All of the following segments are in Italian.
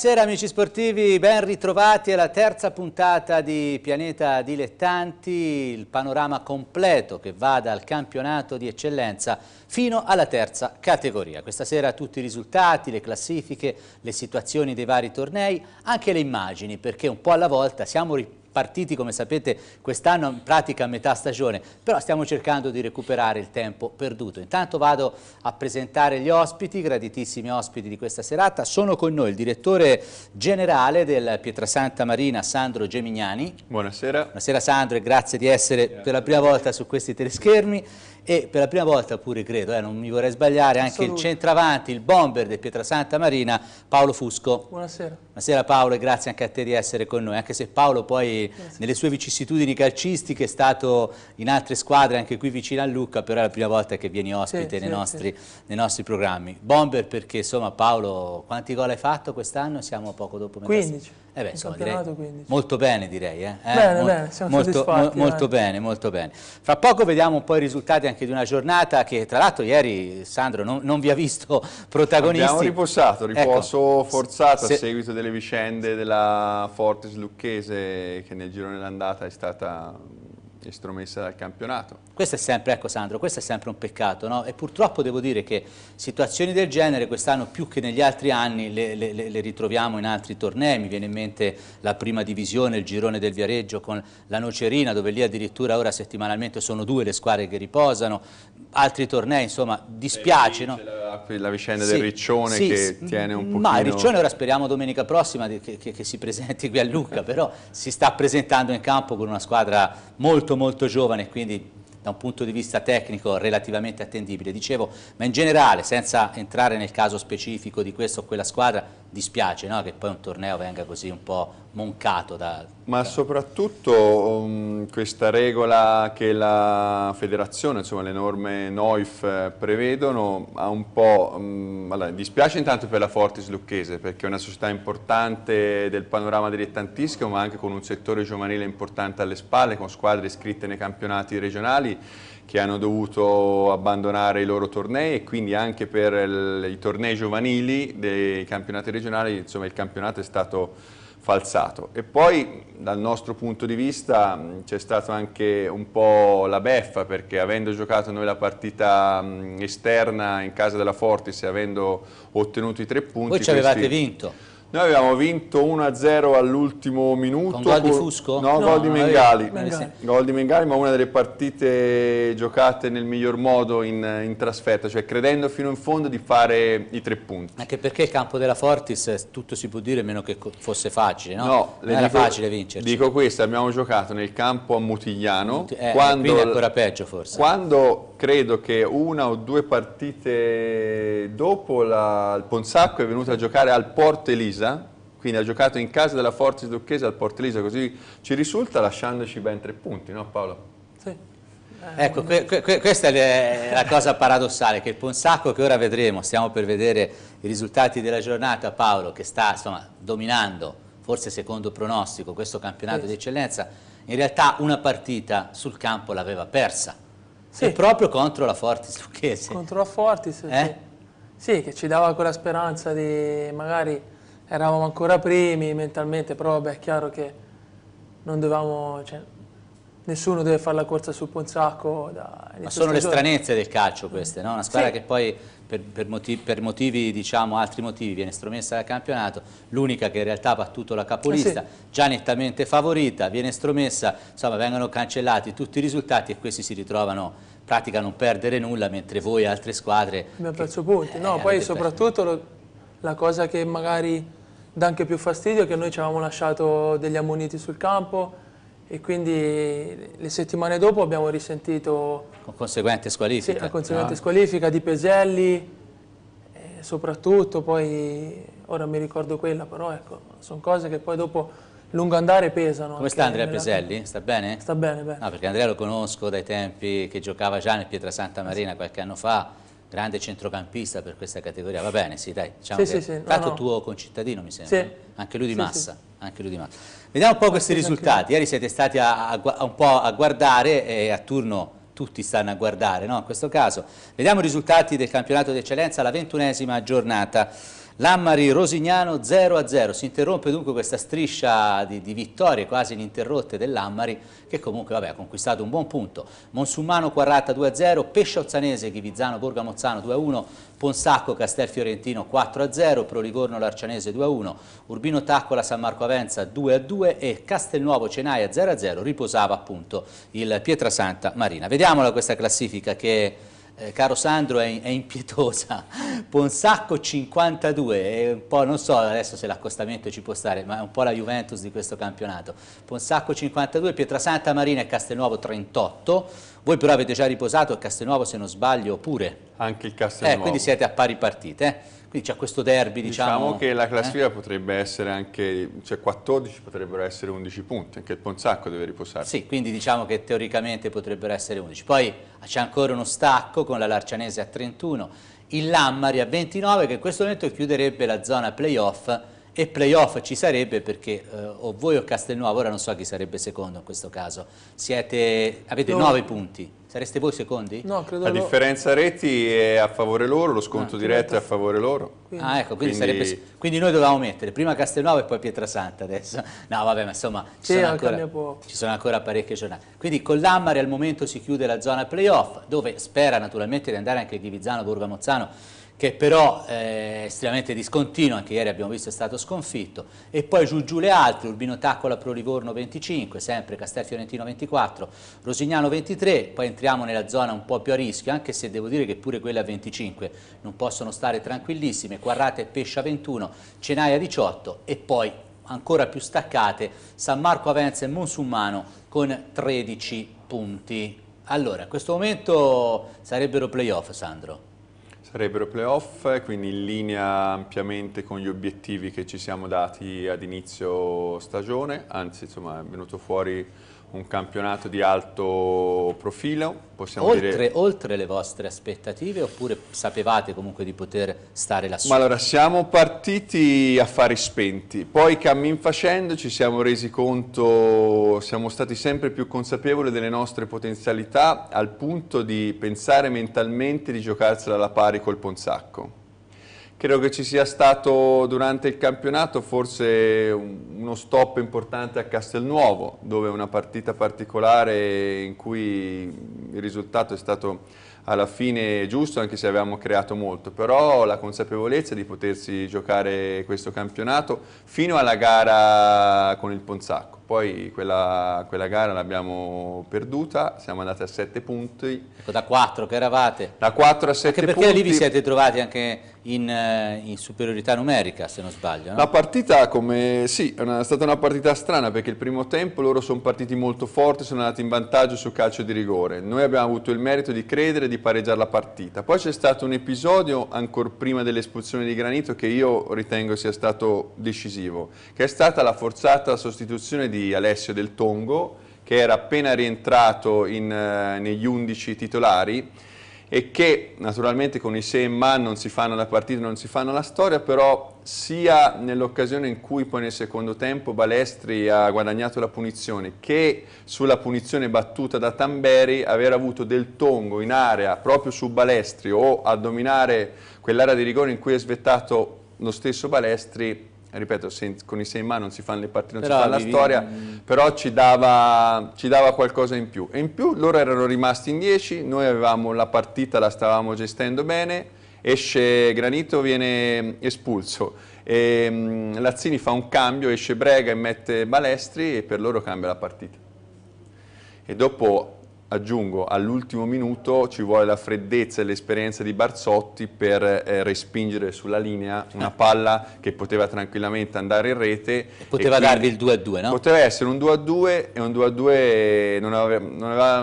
Buonasera amici sportivi, ben ritrovati alla terza puntata di Pianeta Dilettanti, il panorama completo che va dal campionato di eccellenza fino alla terza categoria. Questa sera tutti i risultati, le classifiche, le situazioni dei vari tornei, anche le immagini perché un po' alla volta siamo ripartiti partiti, come sapete, quest'anno in pratica a metà stagione, però stiamo cercando di recuperare il tempo perduto. Intanto vado a presentare gli ospiti, graditissimi ospiti di questa serata. Sono con noi il direttore generale del Pietrasanta Marina, Sandro Gemignani. Buonasera. Buonasera Sandro e grazie di essere grazie. per la prima volta su questi teleschermi e per la prima volta pure credo, eh, non mi vorrei sbagliare, anche Salute. il centravanti, il bomber del Pietrasanta Marina, Paolo Fusco. Buonasera. Buonasera Paolo e grazie anche a te di essere con noi, anche se Paolo poi nelle sue vicissitudini calcistiche, è stato in altre squadre, anche qui vicino a Lucca, però è la prima volta che vieni ospite nei nostri, nei, nostri, programmi. Bomber perché insomma Paolo, quanti gol hai fatto quest'anno? Siamo poco dopo metà 15. Eh beh, insomma, molto bene direi. Eh? eh bene, eh, bene, siamo molto, mo molto bene, molto bene. Fra poco vediamo un po' i risultati anche di una giornata che tra l'altro ieri, Sandro, non, non, vi ha visto protagonisti. Abbiamo riposato, ecco. riposo ecco, forzato se... a seguito delle vicende della Fortis Lucchese che nel girone d'andata è stata estromessa dal campionato. Questo è sempre, ecco Sandro, questo è sempre un peccato, no? E purtroppo devo dire che situazioni del genere quest'anno più che negli altri anni le, le, le, ritroviamo in altri tornei, mi viene in mente la prima divisione, il girone del Viareggio con la Nocerina, dove lì addirittura ora settimanalmente sono due le squadre che riposano, altri tornei, insomma, dispiace, eh, no? la, vicenda sì, del Riccione sì, che sì, tiene un pochino... Ma il Riccione ora speriamo domenica prossima che, che, che si presenti qui a Lucca, però si sta presentando in campo con una squadra molto molto giovane, quindi da un punto di vista tecnico relativamente attendibile, dicevo, ma in generale, senza entrare nel caso specifico di questa o quella squadra, dispiace no? che poi un torneo venga così un po' moncato. Da... Ma soprattutto um, questa regola che la federazione, insomma le norme NOIF eh, prevedono, ha un po'... Um, allora, dispiace intanto per la Fortis Lucchese perché è una società importante del panorama dilettantistico ma anche con un settore giovanile importante alle spalle, con squadre iscritte nei campionati regionali che hanno dovuto abbandonare i loro tornei e quindi anche per il, i tornei giovanili dei campionati regionali, insomma il campionato è stato falsato. E poi dal nostro punto di vista c'è stata anche un po' la beffa perché avendo giocato noi la partita esterna in casa della Fortis e avendo ottenuto i tre punti... Voi ci avevate questi... vinto. Noi abbiamo vinto 1-0 all'ultimo minuto. Con gol di Fusco? No, no gol di Mengali. Mengali. Gol di Mengali, ma una delle partite giocate nel miglior modo in, in, trasferta, cioè credendo fino in fondo di fare i tre punti. Anche perché il campo della Fortis eh, tutto si può dire, meno che fosse facile, no? No, non era dico, facile vincere. Dico questo, abbiamo giocato nel campo a Mutigliano. Eh, quindi è ancora peggio forse. Quando credo che una o due partite dopo la, il Ponsacco è venuto a giocare al Porto Elisa, quindi ha giocato in casa della Forza Ducchese al Porto Elisa, così ci risulta lasciandoci ben tre punti, no Paolo? Sì. Eh, ecco, que, que, questa è la cosa paradossale, che il Ponsacco che ora vedremo, stiamo per vedere i risultati della giornata, Paolo che sta insomma, dominando, forse secondo pronostico, questo campionato sì. di eccellenza, in realtà una partita sul campo l'aveva persa sì. proprio contro la Fortis Lucchese. Contro la Fortis, eh? sì. sì. che ci dava quella speranza di magari eravamo ancora primi mentalmente, però vabbè è chiaro che non dovevamo, cioè, nessuno deve fare la corsa sul Ponzacco. Da Ma sono stagione. le stranezze del calcio queste, no? Una squadra sì. che poi per, per, motivi, per motivi, diciamo, altri motivi viene stromessa dal campionato, l'unica che in realtà ha battuto la capolista, eh sì. già nettamente favorita, viene stromessa, insomma vengono cancellati tutti i risultati e questi si ritrovano pratica non perdere nulla, mentre voi altre squadre... Abbiamo perso punti, eh, no, eh, poi soprattutto lo, la cosa che magari dà anche più fastidio è che noi ci avevamo lasciato degli ammoniti sul campo, e quindi le settimane dopo abbiamo risentito... Con conseguente squalifica. Sì, conseguente no? squalifica di Peselli, eh, soprattutto poi, ora mi ricordo quella, però ecco, sono cose che poi dopo lungo andare pesano. Come sta Andrea Peselli? Sta bene? Sta bene, bene. No, perché Andrea lo conosco dai tempi che giocava già nel Pietrasanta Santa Marina qualche anno fa, grande centrocampista per questa categoria, va bene, sì dai, diciamo sì, che... sì, sì. tanto no. tuo concittadino mi sembra, sì. anche lui di massa. sì. Anche ah, lui di Mato. Vediamo un po' questi risultati. Ieri siete stati a, a, un po' a guardare e a turno tutti stanno a guardare, no? In questo caso. Vediamo i risultati del campionato d'eccellenza alla ventunesima giornata. Lammari Rosignano 0 a 0, si interrompe dunque questa striscia di, di vittorie quasi ininterrotte dell'Ammari che comunque vabbè, ha conquistato un buon punto. Monsummano Quarratta 2 a 0, Pescia Ozzanese, Ghivizzano, Borga Mozzano 2 a 1, Ponsacco Castel Fiorentino 4 a 0, Proligorno Larcianese 2 a 1, Urbino Taccola San Marco Avenza 2 a 2 e Castelnuovo Cenaia 0 a 0, riposava appunto il Pietrasanta Marina. Vediamola questa classifica che eh, caro Sandro, è, è impietosa. Ponsacco 52, un po', non so adesso se l'accostamento ci può stare, ma è un po' la Juventus di questo campionato. Ponsacco 52, Pietrasanta Marina e Castelnuovo 38, voi però avete già riposato a Castelnuovo, se non sbaglio, pure. Anche il eh, Castelnuovo. Eh, quindi siete a pari partite. Eh. Quindi c'è questo derby, diciamo. Diciamo che la eh? classifica eh? potrebbe essere anche, cioè 14 potrebbero essere 11 punti, anche il Ponzacco deve riposare. Sì, quindi diciamo che teoricamente potrebbero essere 11. Poi c'è ancora uno stacco con la Larcianese a 31, il Lammari a 29, che in questo momento chiuderebbe la zona playoff e playoff ci sarebbe perché eh, o voi o Castelnuovo, ora non so chi sarebbe secondo in questo caso, Siete, avete no. 9 punti, sareste voi secondi? No, credo La lo... differenza reti è a favore loro, lo sconto no, ah, diretto è a favore loro. Quindi. Ah ecco, quindi, quindi... Sarebbe, quindi, noi dovevamo mettere prima Castelnuovo e poi Pietrasanta adesso. No vabbè ma insomma ci, sono, ancora, ci sono, ancora, parecchie giornate. Quindi con l'Ammare al momento si chiude la zona playoff dove spera naturalmente di andare anche Ghivizzano, Mozzano che però è eh, estremamente discontinuo, anche ieri abbiamo visto è stato sconfitto, e poi giù giù le altre, Urbino Taccola Pro Livorno 25, sempre Castel Fiorentino 24, Rosignano 23, poi entriamo nella zona un po' più a rischio, anche se devo dire che pure quella 25 non possono stare tranquillissime, Quarrate e Pescia 21, Cenaia 18 e poi ancora più staccate San Marco Avenza e Monsummano con 13 punti. Allora, a questo momento sarebbero playoff, Sandro? Sarebbero playoff, quindi in linea ampiamente con gli obiettivi che ci siamo dati ad inizio stagione, anzi insomma è venuto fuori un campionato di alto profilo. Possiamo oltre, dire... oltre le vostre aspettative oppure sapevate comunque di poter stare lassù? Ma allora siamo partiti a fari spenti, poi cammin facendo ci siamo resi conto, siamo stati sempre più consapevoli delle nostre potenzialità al punto di pensare mentalmente di giocarsela alla pari col Ponzacco. Credo che ci sia stato durante il campionato forse uno stop importante a Castelnuovo, dove una partita particolare in cui il risultato è stato alla fine giusto anche se avevamo creato molto, però la consapevolezza di potersi giocare questo campionato fino alla gara con il Ponzacco, poi quella, quella gara l'abbiamo perduta, siamo andati a 7 punti. Ecco, da 4 che eravate? Da 4 a 7 punti. Perché lì vi siete trovati anche in, eh, in superiorità numerica se non sbaglio? No? La partita come, sì, è, una, è stata una partita strana perché il primo tempo loro sono partiti molto forti, sono andati in vantaggio sul calcio di rigore, noi abbiamo avuto il merito di credere, di di pareggiare la partita. Poi c'è stato un episodio, ancora prima dell'espulsione di Granito, che io ritengo sia stato decisivo, che è stata la forzata sostituzione di Alessio Del Tongo, che era appena rientrato in, eh, negli 11 titolari, e che naturalmente con i se e ma non si fanno la partita, non si fanno la storia, però sia nell'occasione in cui poi nel secondo tempo Balestri ha guadagnato la punizione che sulla punizione battuta da Tamberi aver avuto del tongo in area proprio su Balestri o a dominare quell'area di rigore in cui è svettato lo stesso Balestri ripeto, se, con i sei in ma non si fanno le partite, non Però si fa la storia, però ci dava, ci dava, qualcosa in più. E in più loro erano rimasti in 10, noi avevamo la partita, la stavamo gestendo bene, esce Granito, viene espulso, e, mm, Lazzini fa un cambio, esce Brega e mette Balestri e per loro cambia la partita. E dopo aggiungo, all'ultimo minuto ci vuole la freddezza e l'esperienza di Barzotti per eh, respingere sulla linea una eh. palla che poteva tranquillamente andare in rete. E poteva e darvi il 2-2, a no? Poteva essere un 2-2 a e un 2-2 a non, non,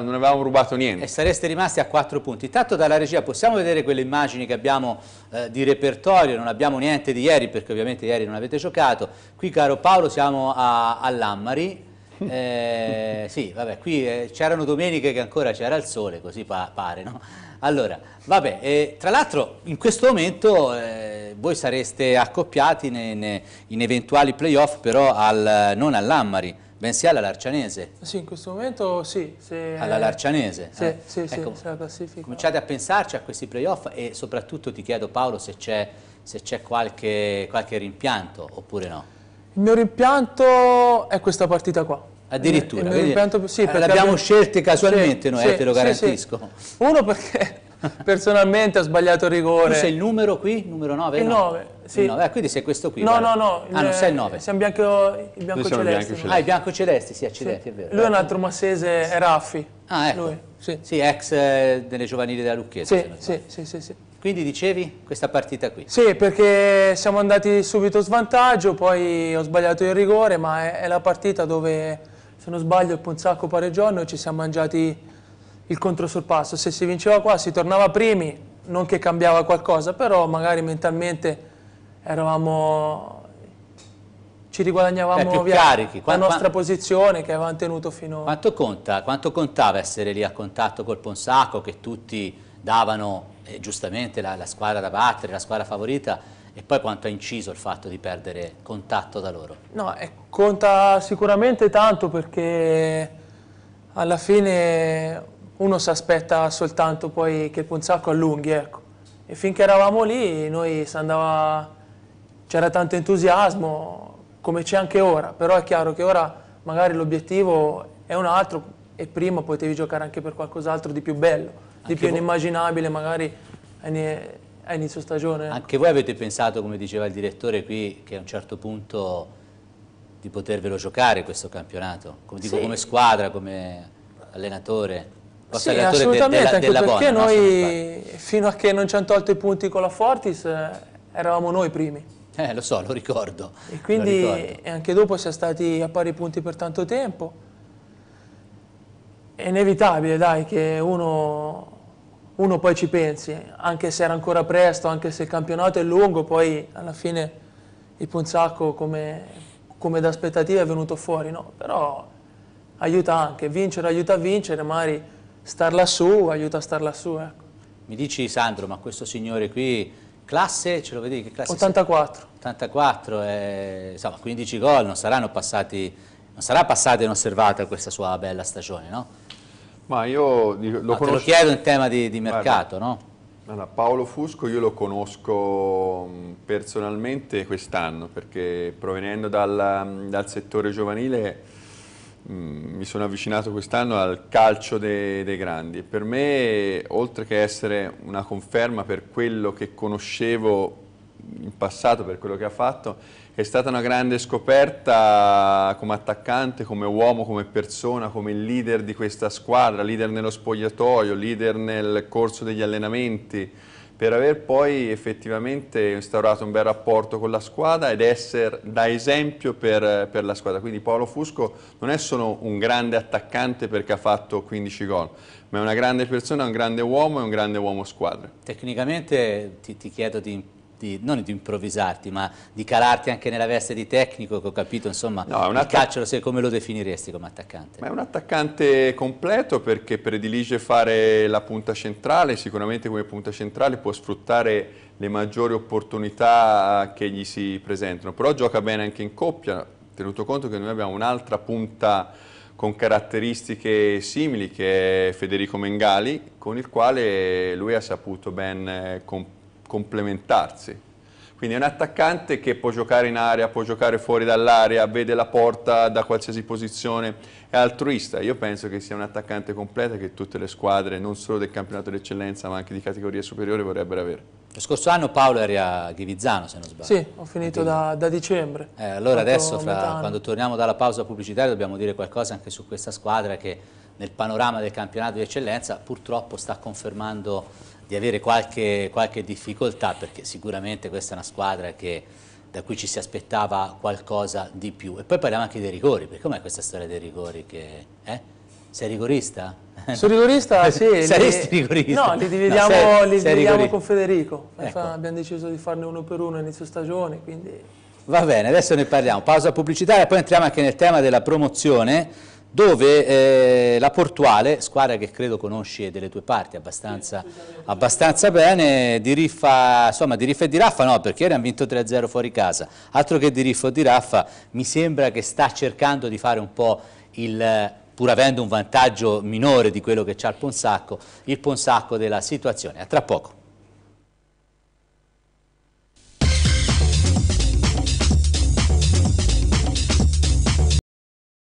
non, avevamo rubato niente. E sareste rimasti a 4 punti. Tanto dalla regia possiamo vedere quelle immagini che abbiamo eh, di repertorio, non abbiamo niente di ieri perché ovviamente ieri non avete giocato. Qui caro Paolo siamo a, a Lammari eh, sì, vabbè, qui eh, c'erano domeniche che ancora c'era il sole, così pa pare, no? Allora, vabbè, eh, tra l'altro in questo momento eh, voi sareste accoppiati ne, ne, in eventuali playoff però al, non all'Ammari, bensì alla Larcianese. Sì, in questo momento sì. Se... Alla Larcianese. Sì, eh. sì, ecco, sì, la classifica. Cominciate a pensarci a questi playoff e soprattutto ti chiedo Paolo se c'è qualche, qualche rimpianto oppure no. Il mio rimpianto è questa partita qua. Addirittura, il mio, rimpianto, sì, eh, perché l'abbiamo scelta casualmente sì, noi, eh, sì, eh, te lo garantisco. Sì, Uno perché personalmente ho sbagliato il rigore. Tu sei il numero qui? Numero 9? Il no. 9, sì. Il 9. Ah, quindi sei questo qui. No, vale. no, no. Ah, non sei il 9. Siamo bianco, il bianco celesti. Bianco ah, il bianco celesti, sì, accidenti, è vero. Lui è un altro massese, è Raffi. Ah, ecco. Lui. Sì. ex eh, delle giovanili della Lucchese. Sì, sì, sì, sì. Quindi dicevi questa partita qui? Sì, perché siamo andati subito svantaggio, poi ho sbagliato il rigore, ma è, è la partita dove, se non sbaglio, il Ponzacco pareggiò, noi ci siamo mangiati il contro sul passo. Se si vinceva qua si tornava primi, non che cambiava qualcosa, però magari mentalmente eravamo ci riguadagnavamo eh, via carichi. la nostra posizione che avevamo tenuto fino a... Quanto, conta, quanto contava essere lì a contatto col Ponsacco che tutti davano eh, giustamente la, la, squadra da battere, la squadra favorita e poi quanto ha inciso il fatto di perdere contatto da loro? No, eh, conta sicuramente tanto perché alla fine uno si aspetta soltanto poi che il punzacco allunghi, ecco. E finché eravamo lì noi c'era tanto entusiasmo, come c'è anche ora, però è chiaro che ora magari l'obiettivo è un altro e prima potevi giocare anche per qualcos'altro di più bello di più inimmaginabile magari a inizio stagione. Anche voi avete pensato, come diceva il direttore qui, che a un certo punto di potervelo giocare questo campionato? Come, dico, sì. come squadra, come allenatore? Sì, allenatore assolutamente, de, de la, anche perché Bona, noi no? fino a che non ci hanno tolto i punti con la Fortis eh, eravamo noi primi. Eh, lo so, lo ricordo. E quindi ricordo. anche dopo si è stati a pari punti per tanto tempo. È inevitabile, dai, che uno uno poi ci pensi, anche se era ancora presto, anche se il campionato è lungo, poi alla fine il Punzacco come, come da aspettativa è venuto fuori, no? però aiuta anche, vincere aiuta a vincere, magari star lassù aiuta a star lassù. Ecco. Mi dici Sandro, ma questo signore qui, classe, ce lo vedi che classe? 84. 84, è, insomma 15 gol, non, non sarà passata inosservata questa sua bella stagione, no? Ma io lo no, conosco... lo chiedo in tema di, di mercato, no? Allora, Paolo Fusco io lo conosco mm, personalmente quest'anno perché provenendo dal, mm, dal settore giovanile mm, mi sono avvicinato quest'anno al calcio dei, dei grandi e per me oltre che essere una conferma per quello che conoscevo in passato per quello che ha fatto, è stata una grande scoperta come attaccante, come uomo, come persona, come leader di questa squadra, leader nello spogliatoio, leader nel corso degli allenamenti, per aver poi effettivamente instaurato un bel rapporto con la squadra ed essere da esempio per, per, la squadra. Quindi Paolo Fusco non è solo un grande attaccante perché ha fatto 15 gol, ma è una grande persona, un grande uomo e un grande uomo squadra. Tecnicamente ti, ti chiedo di di, non di improvvisarti, ma di calarti anche nella veste di tecnico, che ho capito, insomma, no, il calcio lo sei, come lo definiresti come attaccante? Ma è un attaccante completo perché predilige fare la punta centrale, sicuramente come punta centrale può sfruttare le maggiori opportunità che gli si presentano, però gioca bene anche in coppia, tenuto conto che noi abbiamo un'altra punta con caratteristiche simili che è Federico Mengali, con il quale lui ha saputo ben eh, comportarsi complementarsi. Quindi è un attaccante che può giocare in area, può giocare fuori dall'area, vede la porta da qualsiasi posizione, è altruista. Io penso che sia un attaccante completo che tutte le squadre, non solo del campionato d'eccellenza, ma anche di categorie superiori, vorrebbero avere. Lo scorso anno Paolo eri a Ghivizzano, se non sbaglio. Sì, ho finito da, da, dicembre. Eh, allora adesso, fra, quando torniamo dalla pausa pubblicitaria, dobbiamo dire qualcosa anche su questa squadra che nel panorama del campionato di eccellenza purtroppo sta confermando di avere qualche, qualche difficoltà perché sicuramente questa è una squadra che, da cui ci si aspettava qualcosa di più. E poi parliamo anche dei rigori, perché com'è questa storia dei rigori? Che, eh? Sei rigorista? Sono rigorista, sì. Saresti li, rigorista? No, li dividiamo, no, sei, li sei dividiamo con Federico. Ecco. Abbiamo deciso di farne uno per uno inizio stagione, quindi... Va bene, adesso ne parliamo. Pausa pubblicitaria, poi entriamo anche nel tema della promozione dove eh, la Portuale, squadra che credo conosci delle tue parti abbastanza, abbastanza bene, di riffa, insomma, di riffa e di raffa no, perché ieri hanno vinto 3-0 fuori casa, altro che di riffa o di raffa, mi sembra che sta cercando di fare un po' il pur avendo un vantaggio minore di quello che ha il Ponsacco, il Ponsacco della situazione. A tra poco.